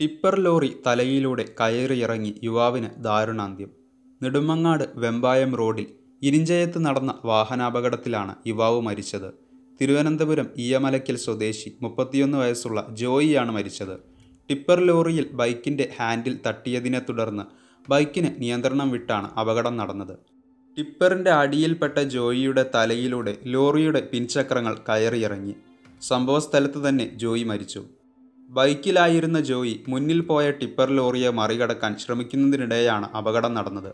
tipper lorry തലയിലൂടെ കയറിയിറങ്ങി യുവാവിന് ദാരുണാന്ത്യം നെടുമങ്ങാട് വെമ്പായം റോഡിൽ ഇരിഞ്ചയത്ത് നടന്ന വാഹനാപകടത്തിലാണ് യുവാവ് മരിച്ചത് തിരുവനന്തപുരം ഇയമലക്കൽ സ്വദേശി മുപ്പത്തിയൊന്ന് വയസ്സുള്ള ജോയിയാണ് മരിച്ചത് ടിപ്പർ ലോറിയിൽ ബൈക്കിൻ്റെ ഹാൻഡിൽ തട്ടിയതിനെ തുടർന്ന് ബൈക്കിന് നിയന്ത്രണം വിട്ടാണ് അപകടം നടന്നത് ടിപ്പറിൻ്റെ അടിയിൽപ്പെട്ട ജോയിയുടെ തലയിലൂടെ ലോറിയുടെ പിൻചക്രങ്ങൾ കയറിയിറങ്ങി സംഭവസ്ഥലത്ത് തന്നെ ജോയി മരിച്ചു ബൈക്കിലായിരുന്ന ജോയി മുന്നിൽ പോയ ടിപ്പർ ലോറിയെ മറികടക്കാൻ ശ്രമിക്കുന്നതിനിടെയാണ് അപകടം നടന്നത്